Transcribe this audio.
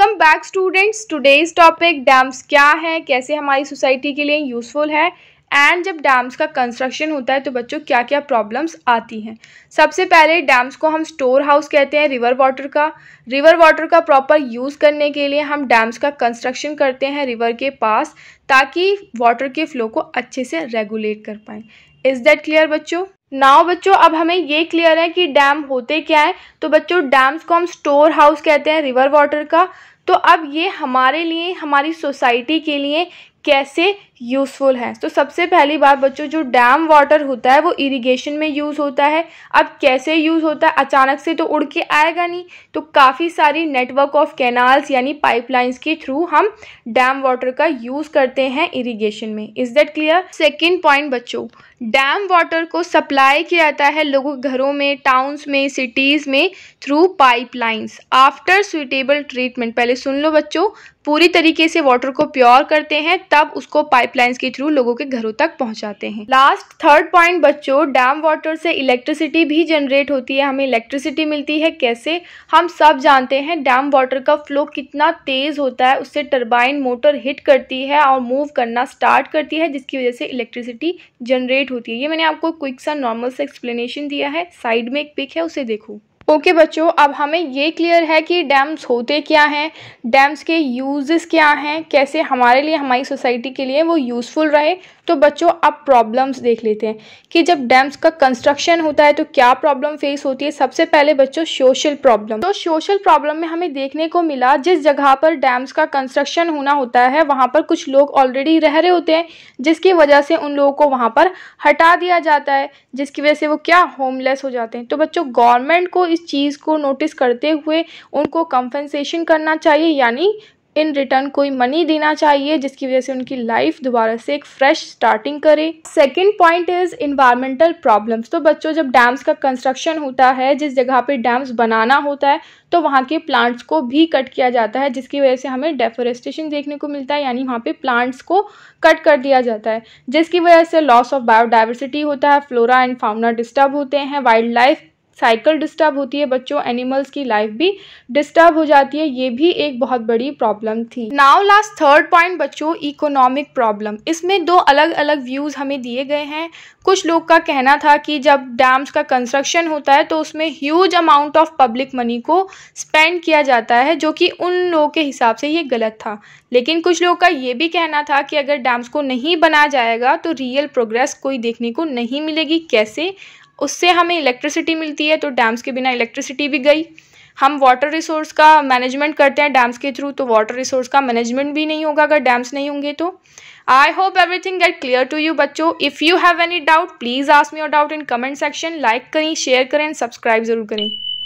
welcome back students today's topic dams क्या है कैसे हमारी सोसाइटी के लिए यूज़फुल है एंड जब डैम्स का कंस्ट्रक्शन होता है तो बच्चों क्या क्या प्रॉब्लम्स आती हैं सबसे पहले डैम्स को हम स्टोर हाउस कहते हैं रिवर वाटर का रिवर वाटर का प्रॉपर यूज़ करने के लिए हम डैम्स का कंस्ट्रक्शन करते हैं रिवर के पास ताकि वाटर के फ्लो को अच्छे से रेगुलेट कर पाएँ इज़ दैट क्लियर बच्चों नाव बच्चों अब हमें ये क्लियर है कि डैम होते क्या है तो बच्चों डैम्स को हम स्टोर हाउस कहते हैं रिवर वाटर का तो अब ये हमारे लिए हमारी सोसाइटी के लिए कैसे यूज़फुल है तो सबसे पहली बात बच्चों जो डैम वाटर होता है वो इरिगेशन में यूज़ होता है अब कैसे यूज़ होता है अचानक से तो उड़ के आएगा नहीं तो काफ़ी सारी नेटवर्क ऑफ कैनाल्स यानी पाइपलाइंस के थ्रू हम डैम वाटर का यूज़ करते हैं इरिगेशन में is that clear second point बच्चों डैम वाटर को सप्लाई किया जाता है लोगों के घरों में टाउन्स में सिटीज़ में through pipelines after suitable treatment पहले सुन लो बच्चों पूरी तरीके से वाटर को प्योर करते हैं तब उसको पाइपलाइंस के थ्रू लोगों के घरों तक पहुंचाते हैं लास्ट थर्ड पॉइंट बच्चों डैम वाटर से इलेक्ट्रिसिटी भी जनरेट होती है हमें इलेक्ट्रिसिटी मिलती है कैसे हम सब जानते हैं डैम वाटर का फ्लो कितना तेज होता है उससे टर्बाइन मोटर हिट करती है और मूव करना स्टार्ट करती है जिसकी वजह से इलेक्ट्रिसिटी जनरेट होती है ये मैंने आपको क्विक सा नॉर्मल सा एक्सप्लेनेशन दिया है साइड में एक पिक है उसे देखो ओके बच्चों अब हमें ये क्लियर है कि डैम्स होते क्या हैं डैम्स के यूज़ क्या हैं कैसे हमारे लिए हमारी सोसाइटी के लिए वो यूज़फुल रहे तो बच्चों अब प्रॉब्लम्स देख लेते हैं कि जब डैम्स का कंस्ट्रक्शन होता है तो क्या प्रॉब्लम फेस होती है सबसे पहले बच्चों सोशल प्रॉब्लम तो सोशल प्रॉब्लम में हमें देखने को मिला जिस जगह पर डैम्स का कंस्ट्रक्शन होना होता है वहाँ पर कुछ लोग ऑलरेडी रह रहे होते हैं जिसकी वजह से उन लोगों को वहाँ पर हटा दिया जाता है जिसकी वजह से वो क्या होमलेस हो जाते हैं तो बच्चों गवर्नमेंट को इस चीज़ को नोटिस करते हुए उनको कंपनसेशन करना चाहिए यानी इन रिटर्न कोई मनी देना चाहिए जिसकी वजह से उनकी लाइफ दोबारा से एक फ्रेश स्टार्टिंग करे second point is environmental problems तो बच्चों जब डैम्स का कंस्ट्रक्शन होता है जिस जगह पे डैम्स बनाना होता है तो वहाँ के प्लांट्स को भी कट किया जाता है जिसकी वजह से हमें डेफोरेस्टेशन देखने को मिलता है यानी वहाँ पे प्लांट्स को कट कर दिया जाता है जिसकी वजह से लॉस ऑफ बायोडाइवर्सिटी होता है फ्लोरा एंड फाउना डिस्टर्ब होते हैं वाइल्ड लाइफ साइकिल डिस्टर्ब होती है बच्चों एनिमल्स की लाइफ भी डिस्टर्ब हो जाती है ये भी एक बहुत बड़ी प्रॉब्लम थी नाउ लास्ट थर्ड पॉइंट बच्चों इकोनॉमिक प्रॉब्लम इसमें दो अलग अलग व्यूज़ हमें दिए गए हैं कुछ लोग का कहना था कि जब डैम्स का कंस्ट्रक्शन होता है तो उसमें huge amount of public money को स्पेंड किया जाता है जो कि उन लोगों के हिसाब से ये गलत था लेकिन कुछ लोगों का ये भी कहना था कि अगर डैम्स को नहीं बनाया जाएगा तो रियल प्रोग्रेस कोई देखने को नहीं मिलेगी कैसे उससे हमें इलेक्ट्रिसिटी मिलती है तो डैम्स के बिना इलेक्ट्रिसिटी भी गई हम वाटर रिसोर्स का मैनेजमेंट करते हैं डैम्स के थ्रू तो वाटर रिसोर्स का मैनेजमेंट भी नहीं होगा अगर डैम्स नहीं होंगे तो I hope everything get clear to you बच्चों if you have any doubt please ask me your doubt in comment section like करें शेयर करें सब्सक्राइब ज़रूर करें